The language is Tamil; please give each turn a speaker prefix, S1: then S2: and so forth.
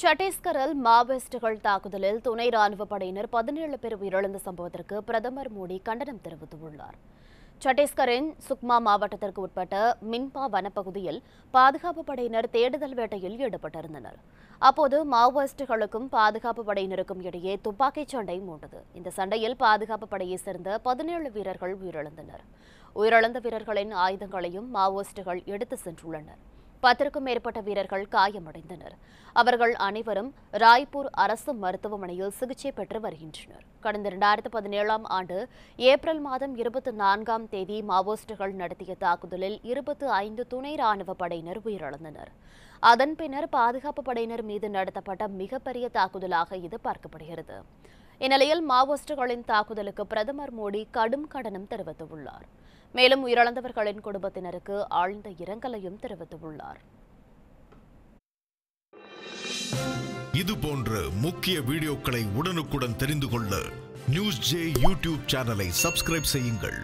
S1: சட்டீஸ்கரில் மாவோயிஸ்டுகள் தாக்குதலில் துணை ராணுவப் படையினர் பதினேழு பேர் உயிரிழந்த சம்பவத்திற்கு பிரதமர் மோடி கண்டனம் தெரிவித்துள்ளார் சட்டீஸ்கரின் சுக்மா மாவட்டத்திற்கு உட்பட்ட மின்பா வனப்பகுதியில் பாதுகாப்பு படையினர் தேடுதல் வேட்டையில் ஈடுபட்டிருந்தனர் அப்போது மாவோயிஸ்டுகளுக்கும் பாதுகாப்பு படையினருக்கும் இடையே துப்பாக்கிச் சண்டை மூண்டது இந்த சண்டையில் பாதுகாப்பு படையைச் சேர்ந்த பதினேழு வீரர்கள் உயிரிழந்தனர் உயிரிழந்த வீரர்களின் ஆயுதங்களையும் மாவோயிஸ்டுகள் எடுத்து சென்றுள்ளனர் பத்திற்கும் மேற்பட்ட வீரர்கள் காயமடைந்தனர் அவர்கள் அனைவரும் ராய்ப்பூர் அரசு மருத்துவமனையில் சிகிச்சை பெற்று வருகின்றனர் கடந்த இரண்டாயிரத்து பதினேழாம் ஆண்டு ஏப்ரல் மாதம் இருபத்தி நான்காம் தேதி மாவோயிஸ்டுகள் நடத்திய தாக்குதலில் இருபத்தி ஐந்து துணை ராணுவ படையினர் உயிரிழந்தனர் அதன் பின்னர் பாதுகாப்பு படையினர் மீது நடத்தப்பட்ட மிகப்பெரிய தாக்குதலாக இது பார்க்கப்படுகிறது இந்நிலையில் மாவோயிஸ்டுகளின் தாக்குதலுக்கு பிரதமர் மோடி கடும் கண்டனம் தெரிவித்துள்ளாா் மேலும் உயிரிழந்தவர்களின் குடும்பத்தினருக்கு ஆழ்ந்த இரங்கலையும் தெரிவித்துள்ளார்
S2: இது போன்ற முக்கிய வீடியோக்களை உடனுக்குடன் தெரிந்து கொள்ள நியூஸ் ஜே யூடியூப் சேனலை சப்ஸ்கிரைப் செய்யுங்கள்